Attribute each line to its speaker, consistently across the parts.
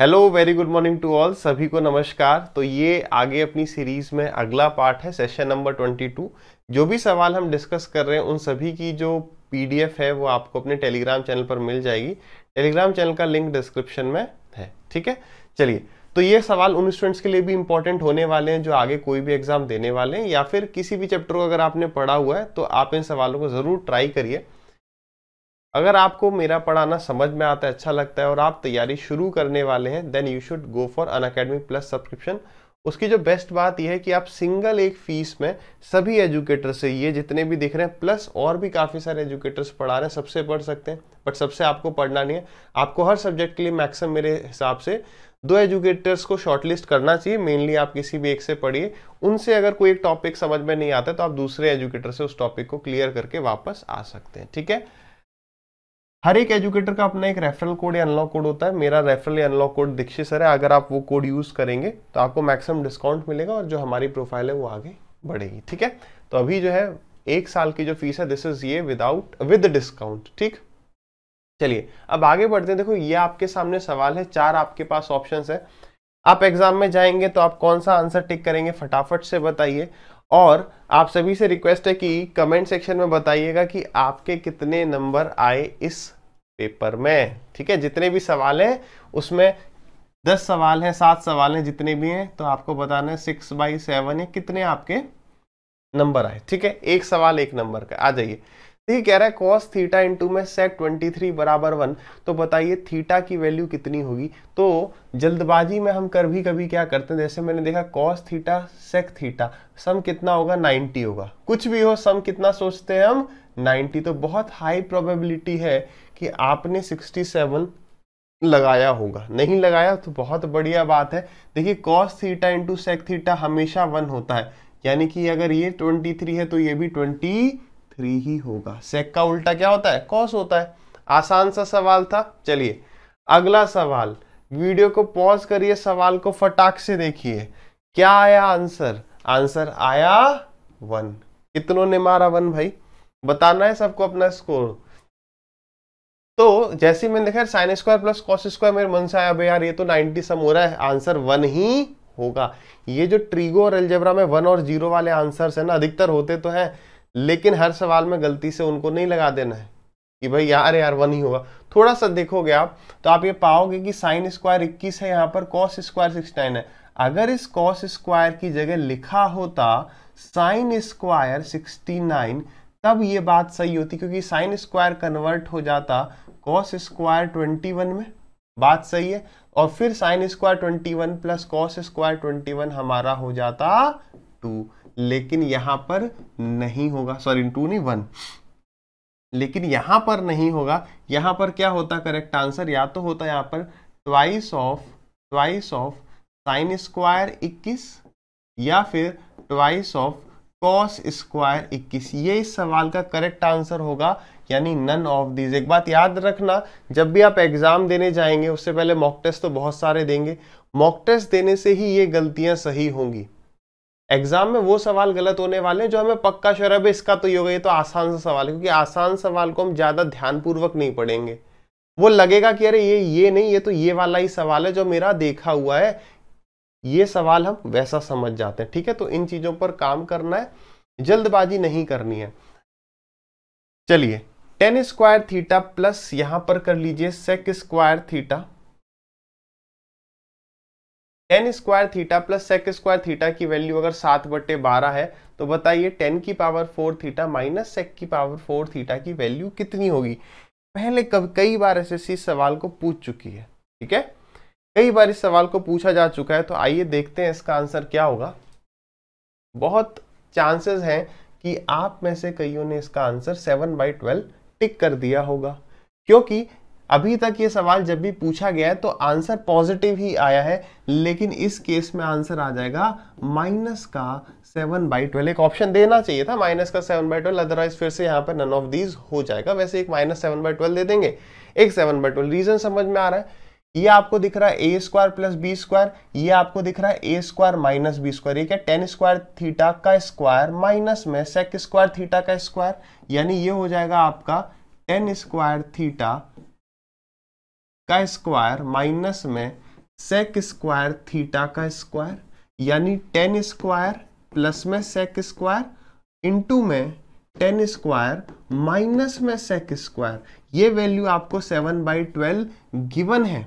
Speaker 1: hello very good morning to all सभी को नमस्कार तो ये आगे अपनी सीरीज में अगला पार्ट है सेशन नंबर 22 जो भी सवाल हम डिस्कस कर रहे हैं उन सभी की जो पीडीएफ है वो आपको अपने टेलीग्राम चैनल पर मिल जाएगी टेलीग्राम चैनल का लिंक डिस्क्रिप्शन में है ठीक है चलिए तो ये सवाल उन स्टूडेंट्स के लिए भी इंपॉर्टेंट होने वाले हैं जो आगे कोई भी एग्जाम देने वाले हैं या फिर किसी भी चैप्टर को अगर आपने पढ़ा हुआ है तो आप इन सवालों को ज़रूर ट्राई करिए अगर आपको मेरा पढ़ाना समझ में आता है अच्छा लगता है और आप तैयारी शुरू करने वाले हैं then you should go for Unacademy plus subscription उसकी जो बेस्ट बात यह है कि आप सिंगल एक फीस में सभी एजुकेटर से ये जितने भी दिख रहे हैं प्लस और भी काफ़ी सारे एजुकेटर्स पढ़ा रहे हैं सबसे पढ़ सकते हैं बट सबसे आपको पढ़ना नहीं है आपको हर सब्जेक्ट के लिए मैक्सिमम मेरे हिसाब से दो एजुकेटर्स को शॉर्टलिस्ट करना चाहिए मेनली आप किसी भी एक से पढ़िए उनसे अगर कोई एक टॉपिक समझ में नहीं आता तो आप दूसरे एजुकेटर से उस टॉपिक को क्लियर करके वापस आ सकते हैं ठीक है हर एक एजुकेटर का अपना एक रेफरल कोड या अनलॉक कोड होता है मेरा रेफरल या अनलॉक कोड दीक्षित सर है अगर आप वो कोड यूज़ करेंगे तो आपको मैक्सिमम डिस्काउंट मिलेगा और जो हमारी प्रोफाइल है वो आगे बढ़ेगी ठीक है तो अभी जो है एक साल की जो फीस है दिस इज ये विदाउट विद डिस्काउंट ठीक चलिए अब आगे बढ़ते हैं देखो ये आपके सामने सवाल है चार आपके पास ऑप्शन है आप एग्जाम में जाएंगे तो आप कौन सा आंसर टिक करेंगे फटाफट से बताइए और आप सभी से रिक्वेस्ट है कि कमेंट सेक्शन में बताइएगा कि आपके कितने नंबर आए इस पेपर में ठीक है जितने भी सवाल हैं उसमें दस सवाल हैं सात सवाल हैं जितने भी हैं तो आपको बताना है सिक्स बाई सेवन है कितने आपके नंबर आए ठीक है एक सवाल एक नंबर का आ जाइए देखिए तो कह रहा है कॉस थीटा इंटू में सेक थ्री बराबर वन तो बताइए थीटा की वैल्यू कितनी होगी तो जल्दबाजी में हम कर भी कभी क्या करते हैं जैसे मैंने देखा cos theta sec theta sum कितना होगा नाइन्टी होगा कुछ भी हो सम कितना सोचते हैं हम नाइन्टी तो बहुत हाई प्रोबेबिलिटी है कि आपने सिक्सटी सेवन लगाया होगा नहीं लगाया तो बहुत बढ़िया बात है देखिए cos theta into sec theta हमेशा वन होता है यानी कि अगर ये थ्री है तो ये भी 20 थ्री ही होगा सेक का उल्टा क्या होता है कॉस होता है आसान सा सवाल था चलिए अगला सवाल वीडियो को पॉज करिए सवाल को फटाक से देखिए क्या आया आंसर आंसर आया वन कितनों ने मारा वन भाई बताना है सबको अपना स्कोर तो जैसे मैंने देखा sine square plus cos square मेरे मन से आया भाई यार ये तो 90 सम हो रहा है आंसर वन ही होगा ये जो ट्रिगो और एल्जेब्रा में वन और जीरो वाले आंसर्स है ना अधिकतर होते तो हैं लेकिन हर सवाल में गलती से उनको नहीं लगा देना है कि भाई यार यार वन ही होगा थोड़ा सा देखोगे आप तो आप ये पाओगे कि साइन स्क्वायर इक्कीस है यहाँ पर कॉस स्क्वायर सिक्सटी है अगर इस कॉस स्क्वायर की जगह लिखा होता साइन स्क्वायर सिक्सटी नाइन तब ये बात सही होती क्योंकि साइन स्क्वायर कन्वर्ट हो जाता कॉस स्क्वायर ट्वेंटी वन में बात सही है और फिर sine square twenty one plus cos square twenty one हमारा हो जाता टू लेकिन यहां पर नहीं होगा सॉरी इन टू नहीं वन लेकिन यहां पर नहीं होगा यहां पर क्या होता करेक्ट आंसर या तो होता यहां पर twice of twice of sine square इक्कीस या फिर ट्वाइस ऑफ कॉस स्क्वायर इक्कीस ये इस सवाल का करेक्ट आंसर होगा यानी नन ऑफ दीज एक बात याद रखना जब भी आप एग्जाम देने जाएंगे उससे पहले मॉक टेस्ट तो बहुत सारे देंगे मॉक टेस्ट देने से ही ये गलतियां सही होंगी एग्जाम में वो सवाल गलत होने वाले हैं जो हमें पक्का श्योर है इसका तो ये होगा ये तो आसान सा सवाल है क्योंकि आसान सवाल को हम ज़्यादा ध्यानपूर्वक नहीं पढ़ेंगे वो लगेगा कि अरे ये ये नहीं ये तो ये वाला ही सवाल है जो मेरा देखा हुआ है ये सवाल हम वैसा समझ जाते हैं ठीक है तो इन चीज़ों पर काम करना है जल्दबाजी नहीं करनी है चलिए टेन स्क्वायर थीटा प्लस यहाँ पर कर लीजिए sec square theta tan square theta plus sec square theta की वैल्यू अगर सात बट्टे बारह है तो बताइए टेन की power four theta minus sec की पावर फोर थीटा की वैल्यू कितनी होगी पहले कब कई बार ऐसे इस सवाल को पूछ चुकी है ठीक है कई बार इस सवाल को पूछा जा चुका है तो आइए देखते हैं इसका आंसर क्या होगा बहुत चांसेस हैं कि आप में से कईयों ने इसका answer seven by twelve tick कर दिया होगा क्योंकि अभी तक ये सवाल जब भी पूछा गया है तो आंसर पॉजिटिव ही आया है लेकिन इस केस में आंसर आ जाएगा माइनस का सेवन बाई ट्वेल्व एक ऑप्शन देना चाहिए था माइनस का सेवन बाई ट्वेल्व अदरवाइज फिर से यहाँ पर नन ऑफ दीज हो जाएगा वैसे एक माइनस सेवन बाई ट्वेल्व दे देंगे एक सेवन बाई ट्वेल्व रीजन समझ में आ रहा है ये आपको दिख रहा है A square plus B square ये आपको दिख रहा है A square minus B square ये क्या टेन स्क्वायर थीटा का स्क्वायर माइनस में सेक स्क्वायर थीटा का स्क्वायर यानी ये हो जाएगा आपका टेन स्क्वायर थीटा का स्क्वायर माइनस में सेक स्क्वायर थीटा का स्क्वायर यानी टेन स्क्वायर प्लस में सेक स्क्वायर इंटू में टेन स्क्वायर माइनस में सेक स्क्वायर ये वैल्यू आपको सेवन बाई ट्वेल्व गिवन है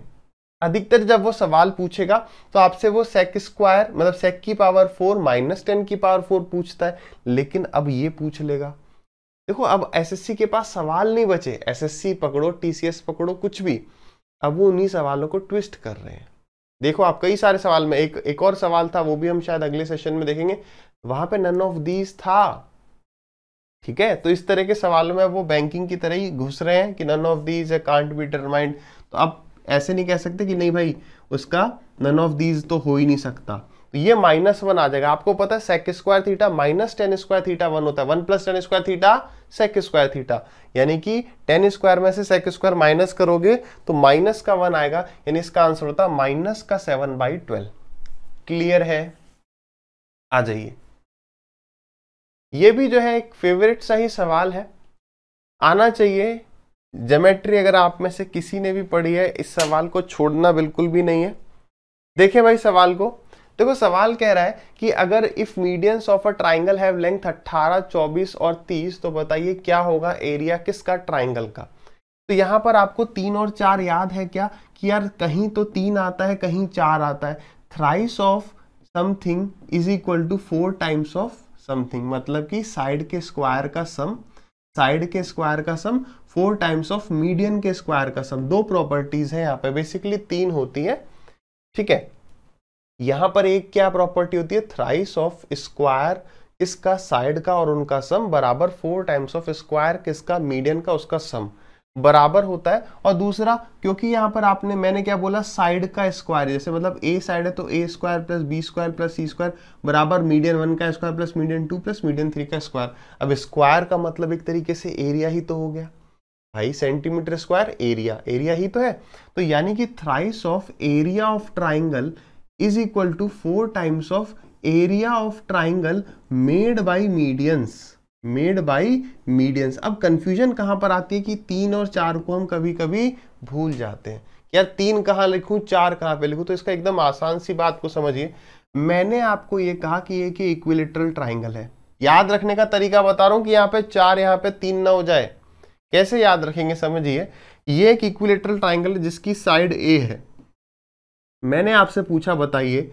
Speaker 1: अधिकतर जब वो सवाल पूछेगा तो आपसे वो सेक स्क्वायर मतलब सेक की पावर फोर माइनस टेन की पावर फोर पूछता है लेकिन अब ये पूछ लेगा देखो अब एसएससी के पास सवाल नहीं बचे एसएससी पकड़ो टीसीएस पकड़ो कुछ भी अब वो उन्हीं सवालों को ट्विस्ट कर रहे हैं देखो आप कई सारे सवाल में एक एक और सवाल था वो भी हम शायद अगले सेशन में देखेंगे वहां पे नन ऑफ दीज था ठीक है तो इस तरह के सवालों में वो बैंकिंग की तरह ही घुस रहे हैं कि none of these can't be determined तो आप ऐसे नहीं कह सकते कि नहीं भाई उसका नन ऑफ दीज तो हो ही नहीं सकता तो ये माइनस वन आ जाएगा आपको पता है sec square theta minus tan square theta one होता है one plus tan square theta sec square theta यानी कि टेन स्क्वायर में से सेक स्क्वायर माइनस करोगे तो माइनस का वन आएगा यानी इसका आंसर होता है माइनस का सेवन बाई ट्वेल्व क्लियर है आ जाइए ये भी जो है एक फेवरेट सा ही सवाल है आना चाहिए जोमेट्री अगर आप में से किसी ने भी पढ़ी है इस सवाल को छोड़ना बिल्कुल भी नहीं है देखें भाई सवाल को देखो सवाल कह रहा है कि अगर if medians of a triangle have length 18, 24 और 30 तो बताइए क्या होगा एरिया किसका ट्राइंगल का तो यहाँ पर आपको तीन और चार याद है क्या कि यार कहीं तो तीन आता है कहीं चार आता है thrice of something is equal to four times of something मतलब कि साइड के स्क्वायर का सम साइड के स्क्वायर का sum four times of median के स्क्वायर का सम दो प्रॉपर्टीज है यहाँ पे बेसिकली तीन होती है ठीक है यहां पर एक क्या प्रॉपर्टी होती है थ्राइस ऑफ स्क्वायर इसका साइड का और उनका सम बराबर फोर टाइम्स ऑफ स्क्वायर किसका मीडियन का उसका सम बराबर होता है और दूसरा क्योंकि यहां पर आपने मैंने क्या बोला साइड का स्क्वायर जैसे मतलब ए साइड है तो A square plus B square plus C square बराबर मीडियन वन का square plus median two plus median three का स्क्वायर अब स्क्वायर का मतलब एक तरीके से एरिया ही तो हो गया भाई सेंटीमीटर स्क्वायर एरिया एरिया ही तो है तो यानी कि thrice of area of triangle is equal to four times of area of triangle made by medians made by medians अब कंफ्यूजन कहां पर आती है कि तीन और चार को हम कभी कभी भूल जाते हैं यार तीन कहाँ लिखू चार कहाँ पे लिखू तो इसका एकदम आसान सी बात को समझिए मैंने आपको ये कहा कि ये कि इक्विलेटरल ट्राइंगल है याद रखने का तरीका बता रहा हूं कि यहाँ पे चार यहाँ पे तीन ना हो जाए कैसे याद रखेंगे समझिए ये एक इक्विलेटरल ट्राइंगल है जिसकी साइड ए है मैंने आपसे पूछा बताइए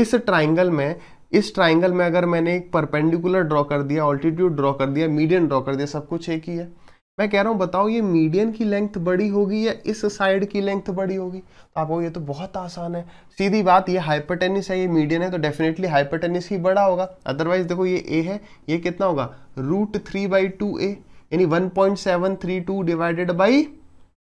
Speaker 1: इस ट्राइंगल में इस ट्राइंगल में अगर मैंने एक परपेंडिकुलर ड्रॉ कर दिया ऑल्टीट्यूड ड्रॉ कर दिया मीडियन ड्रॉ कर दिया सब कुछ एक ही है मैं कह रहा हूँ बताओ ये मीडियन की लेंथ बड़ी होगी या इस साइड की लेंथ बड़ी होगी तो आपको ये तो बहुत आसान है सीधी बात ये हाइपरटेनिस है ये मीडियन है तो डेफिनेटली हाइपरटेनिस ही बड़ा होगा अदरवाइज देखो ये ए है ये कितना होगा root three by two A यानी one point seven three two divided by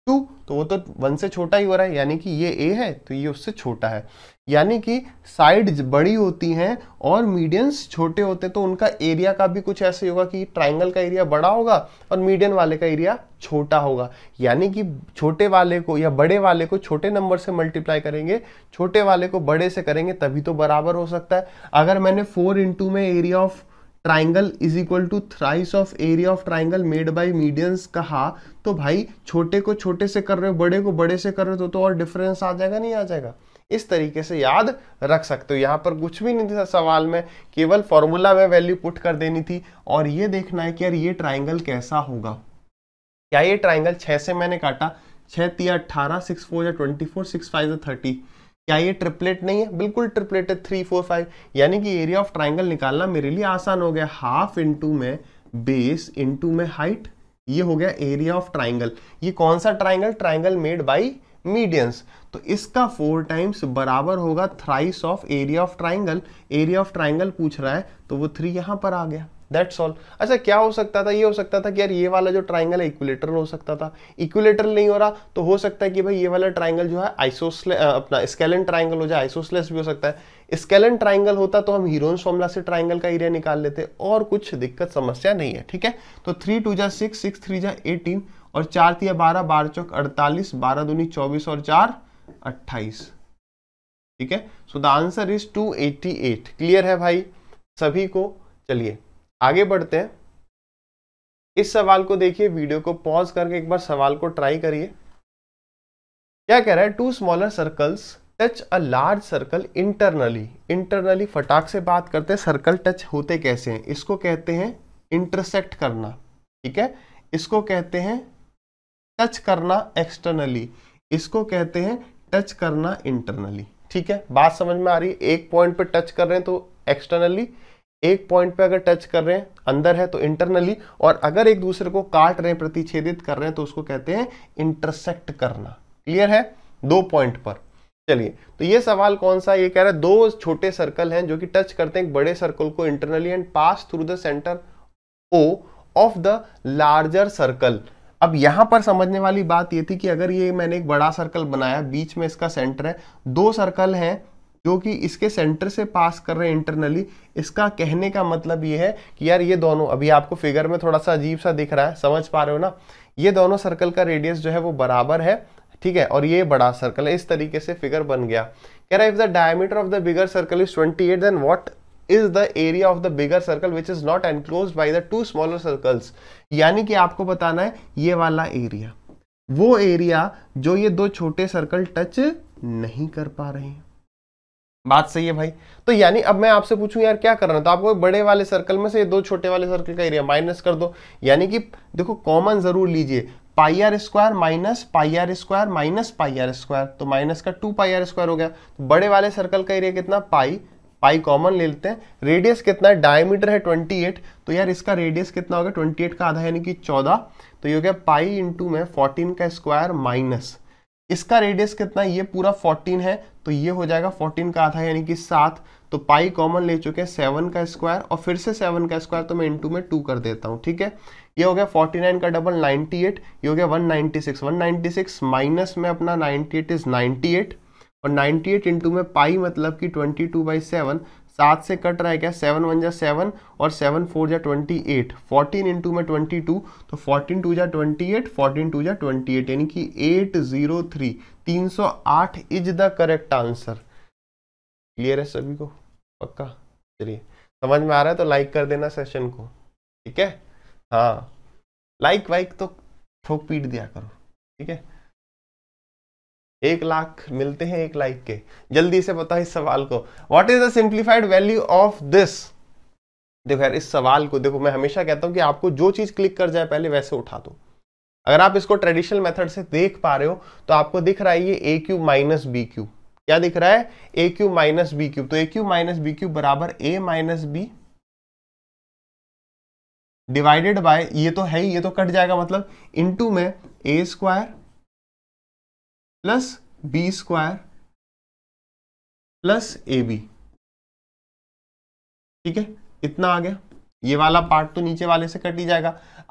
Speaker 1: two तो वो तो वन से छोटा ही हो रहा है यानी कि ये ए है तो ये उससे छोटा है यानी कि साइड बड़ी होती हैं और मीडियंस छोटे होते तो उनका एरिया का भी कुछ ऐसे होगा कि ट्राइंगल का एरिया बड़ा होगा और मीडियन वाले का एरिया छोटा होगा यानी कि छोटे वाले को या बड़े वाले को छोटे नंबर से मल्टीप्लाई करेंगे छोटे वाले को बड़े से करेंगे तभी तो बराबर हो सकता है अगर मैंने फोर इंटू में area of triangle is equal to thrice of area of triangle made by medians कहा तो भाई छोटे को छोटे से कर रहे हो बड़े को बड़े से कर रहे हो तो, तो और डिफरेंस आ जाएगा नहीं आ जाएगा इस तरीके से याद रख सकते हो यहाँ पर कुछ भी नहीं था सवाल में केवल फॉर्मूला में वैल्यू पुट कर देनी थी और ये देखना है कि यार ये ट्राइंगल कैसा होगा क्या ये ट्राइंगल छः से मैंने काटा छः तीन अट्ठारह सिक्स फोर या ट्वेंटी फोर सिक्स फाइव या थर्टी क्या ये ट्रिपलेट नहीं है बिल्कुल ट्रिपलेट है थ्री फोर फाइव यानी कि एरिया ऑफ ट्राइंगल निकालना मेरे लिए आसान हो गया हाफ इंटू में बेस इंटू में हाइट ये हो गया एरिया ऑफ ट्राइंगल ये कौन सा triangle triangle made by medians तो इसका फोर टाइम्स बराबर होगा thrice of area of triangle area of triangle पूछ रहा है तो वो थ्री यहां पर आ गया दैट्स ऑल अच्छा क्या हो सकता था ये हो सकता था कि यार ये वाला जो ट्राइंगल है इक्वलेटर हो सकता था इक्वलेटर नहीं हो रहा तो हो सकता है कि भाई ये वाला ट्राइंगल जो है आइसोसले अपना स्केलन ट्राइंगल हो जाए आइसोसलेस भी हो सकता है स्केलन ट्राइंगल होता तो हम हीरोन फॉर्मुला से ट्राइंगल का एरिया निकाल लेते और कुछ दिक्कत समस्या नहीं है ठीक है तो थ्री टू जा सिक्स सिक्स थ्री जा एटीन और चार तीया बारह बारह चौक अड़तालीस बारह दूनी चौबीस और चार अट्ठाईस ठीक है so the answer is 288 clear है भाई सभी को चलिए आगे बढ़ते हैं इस सवाल को देखिए वीडियो को पॉज करके एक बार सवाल को ट्राई करिए क्या कह रहा है two smaller circles touch a large circle internally internally फटाक से बात करते हैं सर्कल टच होते कैसे हैं इसको कहते हैं इंटरसेक्ट करना ठीक है इसको कहते हैं टच करना एक्सटर्नली इसको कहते हैं टच करना इंटरनली ठीक है बात समझ में आ रही है एक पॉइंट पे टच कर रहे हैं तो एक्सटर्नली एक पॉइंट पे अगर टच कर रहे हैं अंदर है तो इंटरनली और अगर एक दूसरे को काट रहे हैं प्रतिच्छेदित कर रहे हैं तो उसको कहते हैं इंटरसेक्ट करना क्लियर है दो पॉइंट पर चलिए तो ये सवाल कौन सा ये कह रहा है दो छोटे सर्कल हैं जो कि टच करते हैं एक बड़े सर्कल को internally and pass through the centre O of the larger circle अब यहां पर समझने वाली बात ये थी कि अगर ये मैंने एक बड़ा सर्कल बनाया बीच में इसका सेंटर है दो सर्कल हैं जो कि इसके सेंटर से पास कर रहे हैं इंटरनली इसका कहने का मतलब ये है कि यार ये दोनों अभी आपको फिगर में थोड़ा सा अजीब सा दिख रहा है समझ पा रहे हो ना ये दोनों सर्कल का रेडियस जो है वो बराबर है ठीक है और ये बड़ा सर्कल है इस तरीके से फिगर बन गया कह रहा if the diameter of the bigger circle is 28 then what is the area of the bigger circle which is not enclose by the two smaller circles यानी कि आपको बताना है ये वाला एरिया वो एरिया जो ये दो छोटे सर्कल टच नहीं कर पा रहे हैं बात सही है भाई तो यानी अब मैं आपसे पूछूं यार क्या करना तो आपको बड़े वाले सर्कल में से दो छोटे वाले सर्कल का एरिया माइनस कर दो यानी कि देखो कॉमन जरूर लीजिए pi R square minus pi R square minus pi R square तो माइनस का टू पाई आर स्क्वायर हो गया तो बड़े वाले सर्कल का एरिया कितना पाई पाई कॉमन ले लेते हैं रेडियस कितना है डायमीटर है 28 तो यार इसका रेडियस कितना हो गया एट का आधा यानी कि चौदह तो ये हो गया पाई इंटू में फोर्टीन का स्क्वायर माइनस इसका रेडियस कितना है ये पूरा 14 है तो ये हो जाएगा फोर्टीन का आधा यानी कि सात तो पाई कॉमन ले चुके हैं सेवन का स्क्वायर और फिर से सेवन का स्क्वायर तो मैं इंटू में टू कर देता हूँ ठीक है ये हो गया फोर्टी नाइन का डबल नाइनटी एट ये हो गया one ninety six one ninety six minus में अपना ninety eight is ninety eight और नाइनटी एट इंटू में पाई मतलब कि ट्वेंटी टू बाई सेवन सात से कट रहा है क्या सेवन वन जा सेवन और सेवन फोर जा ट्वेंटी एट फोर्टीन इंटू में ट्वेंटी टू तो फोर्टीन टू जा ट्वेंटी एट फोर्टीन टू जा ट्वेंटी एट यानी कि एट जीरो थ्री तीन सौ आठ is the correct answer clear है सभी को पक्का चलिए समझ में आ रहा है तो लाइक कर देना सेशन को ठीक है हाँ लाइक वाइक तो ठोक पीट दिया करो ठीक है एक लाख मिलते हैं एक लाइक के जल्दी से बताओ इस सवाल को what is the simplified value of this देखो यार इस सवाल को देखो मैं हमेशा कहता हूं कि आपको जो चीज़ क्लिक कर जाए पहले वैसे उठा दो अगर आप इसको ट्रेडिशनल मेथड से देख पा रहे हो तो आपको दिख रहा है ये A cube minus B cube क्या दिख रहा है A cube minus B cube तो A cube minus B cube बराबर A minus B divided by ये तो है ही ये तो कट जाएगा मतलब इनटू में A square plus B square plus A B ठीक है इतना आ गया ये वाला पार्ट तो नीचे वाले से कट ही जाएगा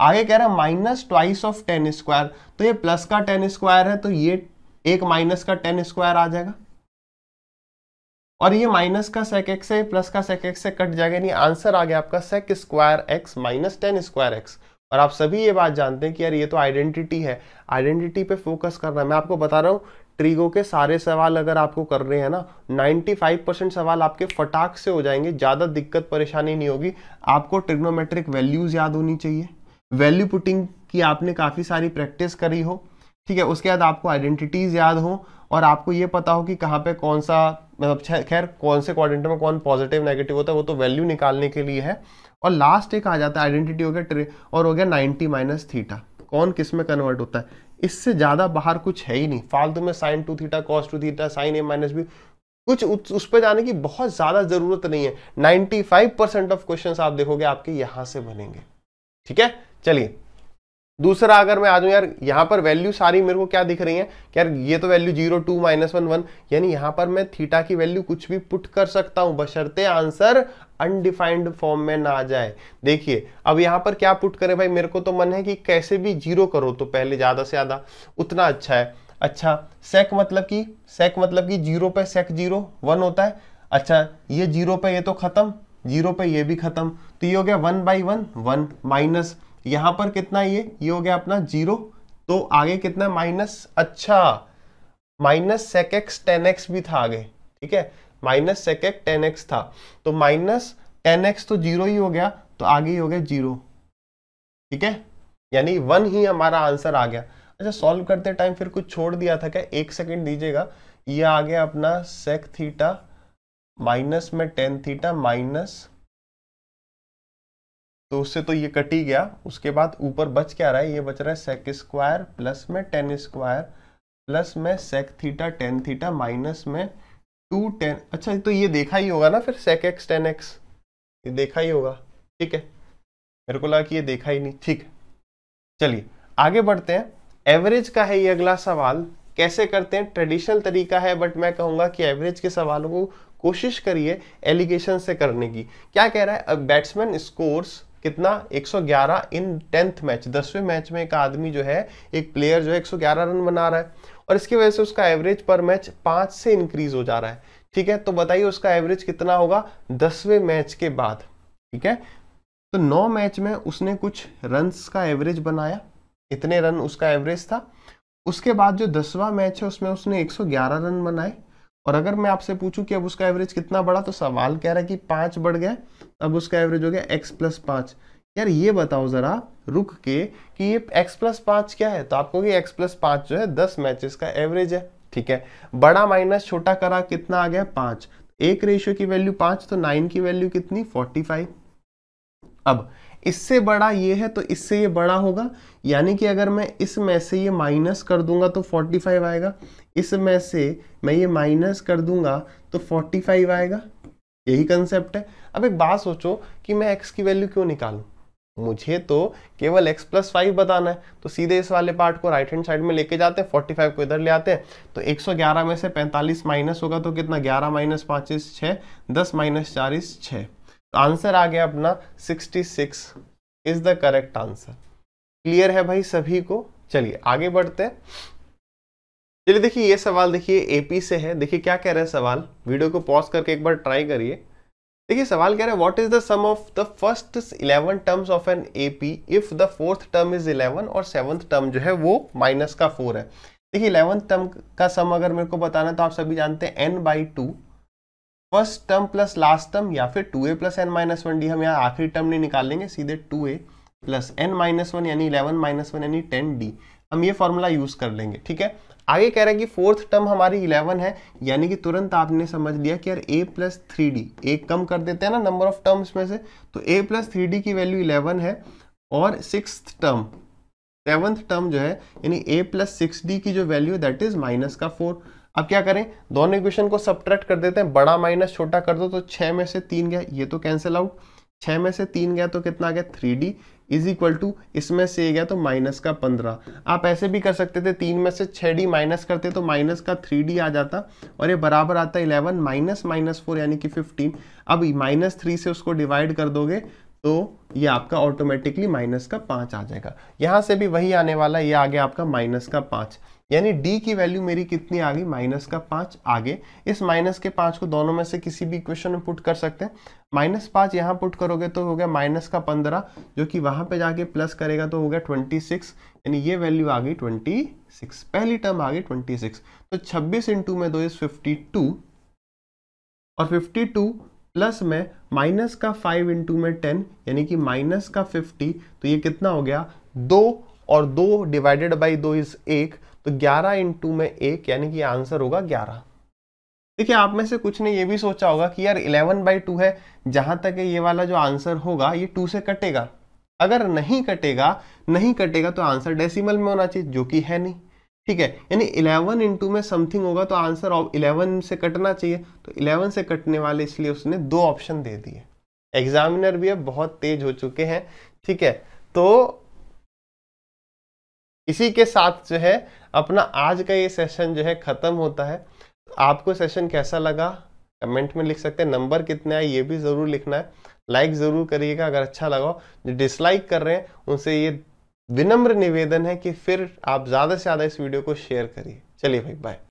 Speaker 1: आगे कह रहा है minus twice of tan square तो ये प्लस का टेन स्क्वायर है तो ये एक माइनस का टेन स्क्वायर आ जाएगा और ये माइनस का सेक एक्स है प्लस का सेक एक्स से कट जाएगा यानी आंसर आ गया आपका sec square X minus tan square X और आप सभी ये बात जानते हैं कि यार ये तो आइडेंटिटी है आइडेंटिटी पे फोकस करना है मैं आपको बता रहा हूँ ट्रिगो के सारे सवाल अगर आपको कर रहे हैं ना 95 परसेंट सवाल आपके फटाक से हो जाएंगे ज़्यादा दिक्कत परेशानी नहीं होगी आपको ट्रिग्नोमेट्रिक वैल्यूज़ याद होनी चाहिए वैल्यू पुटिंग की आपने काफ़ी सारी प्रैक्टिस करी हो ठीक है उसके बाद आपको आइडेंटिटीज़ याद हो और आपको ये पता हो कि कहाँ पे कौन सा मतलब खैर कौन से क्वाड्रेंट में कौन पॉजिटिव नेगेटिव होता है वो तो वैल्यू निकालने के लिए है और लास्ट एक आ जाता है आइडेंटिटी हो गया ट्रे और हो गया नाइन्टी माइनस थीटा कौन किस में कन्वर्ट होता है इससे ज़्यादा बाहर कुछ है ही नहीं फालतू में sine two theta cos two theta sine A minus B कुछ उस, उस पर जाने की बहुत ज़्यादा ज़रूरत नहीं है फाइव परसेंट ऑफ क्वेश्चन आप देखोगे आपके यहाँ से बनेंगे ठीक है चलिए दूसरा अगर मैं आ जाऊँ यार यहाँ पर वैल्यू सारी मेरे को क्या दिख रही है कि यार ये तो value zero two minus one one यानी यहाँ पर मैं थीटा की वैल्यू कुछ भी पुट कर सकता हूँ बशर्ते आंसर अनडिफाइंड फॉर्म में ना आ जाए देखिए अब यहाँ पर क्या पुट करें भाई मेरे को तो मन है कि कैसे भी जीरो करो तो पहले ज़्यादा से ज़्यादा उतना अच्छा है अच्छा सेक मतलब कि सेक मतलब कि जीरो पे सेक जीरो वन होता है अच्छा ये जीरो पे ये तो ख़त्म जीरो पे ये भी ख़त्म तो ये हो गया one by one one minus यहां पर कितना ये ये हो गया अपना जीरो तो आगे कितना माइनस अच्छा minus sec X tan X भी था आगे ठीक है minus sec X tan X था तो माइनस टेन एक्स तो जीरो ही हो गया तो आगे ही हो गया जीरो ठीक है यानी वन ही हमारा आंसर आ गया अच्छा सॉल्व करते टाइम फिर कुछ छोड़ दिया था क्या एक सेकेंड दीजिएगा ये आ गया अपना सेक थीटा माइनस में टेन थीटा माइनस तो उससे तो ये कट ही गया उसके बाद ऊपर बच क्या रहा है ये बच रहा है सेक स्क्वायर प्लस में टेन स्क्वायर प्लस में sec theta tan theta minus में टू टेन अच्छा तो ये देखा ही होगा ना फिर सेक एक्स टेन एक्स ये देखा ही होगा ठीक है मेरे को लगा कि ये देखा ही नहीं ठीक चलिए आगे बढ़ते हैं एवरेज का है ये अगला सवाल कैसे करते हैं ट्रेडिशनल तरीका है बट मैं कहूंगा कि एवरेज के सवालों को कोशिश करिए एलिगेशन से करने की क्या कह रहा है बैट्समैन स्कोर्स कितना 111 इन टेंथ मैच दसवें मैच में एक आदमी जो है एक प्लेयर जो है एक रन बना रहा है और इसकी वजह से उसका एवरेज पर मैच पाँच से इंक्रीज हो जा रहा है ठीक है तो बताइए उसका एवरेज कितना होगा दसवें मैच के बाद ठीक है तो नौ मैच में उसने कुछ रन्स का एवरेज बनाया इतने रन उसका एवरेज था उसके बाद जो दसवा मैच है उसमें उसने 111 रन बनाए और अगर मैं आपसे पूछूं कि अब उसका एवरेज कितना बढ़ा तो सवाल कह रहा है कि पांच बढ़ गया अब उसका एवरेज हो गया एक्स प्लस पांच यार ये बताओ ज़रा रुक के कि ये एक्स प्लस पांच क्या है तो आपको एक्स प्लस पांच जो है दस मैचेस का एवरेज है ठीक है बड़ा माइनस छोटा करा कितना आ गया पांच एक रेशियो की वैल्यू पांच तो नाइन की वैल्यू कितनी फोर्टी फाइव अब इससे बड़ा ये है तो इससे ये बड़ा होगा यानी कि अगर मैं इसमें से ये माइनस कर दूंगा तो 45 आएगा इसमें से मैं ये माइनस कर दूंगा तो 45 आएगा यही कंसेप्ट है अब एक बात सोचो कि मैं x की वैल्यू क्यों निकालू मुझे तो केवल x प्लस फाइव बताना है तो सीधे इस वाले पार्ट को राइट हैंड साइड में लेके जाते हैं फाइव को इधर ले आते हैं तो 111 में से 45 माइनस होगा तो कितना 11 माइनस पाँच इस छः दस माइनस चार इस छः आंसर आ गया अपना 66 is the correct answer clear है भाई सभी को चलिए आगे बढ़ते चलिए देखिए ये सवाल देखिए एपी से है देखिए क्या कह रहे हैं सवाल वीडियो को पॉज करके एक बार ट्राई करिए देखिए सवाल कह रहे हैं what is the sum of the first eleven terms of an AP if the fourth term is eleven और सेवन टर्म जो है वो माइनस का फोर है देखिए इलेवंथ टर्म का सम अगर मेरे को बताना तो आप सभी जानते हैं N by two first term plus last term या फिर two A plus N minus one D हम यहाँ आखिरी टर्म नहीं निकाल लेंगे सीधे two A plus N minus one यानी इलेवन माइनस वन यानी टेन डी हम ये फॉर्मूला यूज कर लेंगे ठीक है आगे कह रहे हैं कि फोर्थ टर्म हमारी इलेवन है यानी कि तुरंत आपने समझ लिया कि यार ए प्लस थ्री डी एक कम कर देते हैं ना नंबर ऑफ टर्म्स में से तो ए प्लस थ्री डी की वैल्यू इलेवन है और सिक्स टर्म सेवन्थ टर्म जो है यानी ए प्लस सिक्स डी की जो वैल्यू दैट इज माइनस का फोर अब क्या करें दोनों इक्वेशन को सब्ट्रैक्ट कर देते हैं बड़ा माइनस छोटा कर दो तो छः में से तीन गया ये तो कैंसिल आउट छः में से तीन गया तो कितना आ गया three D is equal to इसमें से गया तो माइनस का पंद्रह आप ऐसे भी कर सकते थे तीन में से छः डी माइनस करते तो माइनस का थ्री डी आ जाता और ये बराबर आता इलेवन माइनस माइनस फोर यानी कि फिफ्टीन अब माइनस थ्री से उसको डिवाइड कर दोगे तो ये आपका ऑटोमेटिकली माइनस का पाँच आ जाएगा यहाँ से भी वही आने वाला ये आ गया आपका माइनस का पाँच यानी डी की वैल्यू मेरी कितनी आ गई माइनस का पाँच आगे इस माइनस के पाँच को दोनों में से किसी भी इक्वेशन में पुट कर सकते हैं माइनस पाँच यहाँ पुट करोगे तो हो गया माइनस का पंद्रह जो कि वहाँ पे जाके प्लस करेगा तो हो गया ट्वेंटी सिक्स यानी ये वैल्यू आ गई ट्वेंटी सिक्स पहली टर्म आ गई ट्वेंटी सिक्स तो छब्बीस इंटू में दो इस फिफ्टी टू और फिफ्टी टू प्लस में माइनस का फाइव इंटू में टेन यानी कि माइनस का फिफ्टी तो ये कितना हो गया दो और दो डिवाइडेड बाई दो इज एक तो 11 इंटू में एक यानी कि आंसर होगा 11 देखिए आप में से कुछ ने ये भी सोचा होगा कि यार 11 बाई टू है जहां तक ये वाला जो आंसर होगा ये टू से कटेगा अगर नहीं कटेगा नहीं कटेगा तो आंसर डेसिमल में होना चाहिए जो कि है नहीं ठीक है यानी इलेवन इंटू में समथिंग होगा तो आंसर इलेवन से कटना चाहिए तो इलेवन से कटने वाले इसलिए उसने दो ऑप्शन दे दिए एग्जामिनर भी अब बहुत तेज हो चुके हैं ठीक है तो इसी के साथ जो है अपना आज का ये सेशन जो है ख़त्म होता है आपको सेशन कैसा लगा कमेंट में लिख सकते हैं नंबर कितने आए ये भी ज़रूर लिखना है लाइक ज़रूर करिएगा अगर अच्छा लगा जो डिसलाइक कर रहे हैं उनसे ये विनम्र निवेदन है कि फिर आप ज़्यादा से ज़्यादा इस वीडियो को शेयर करिए चलिए भाई बाय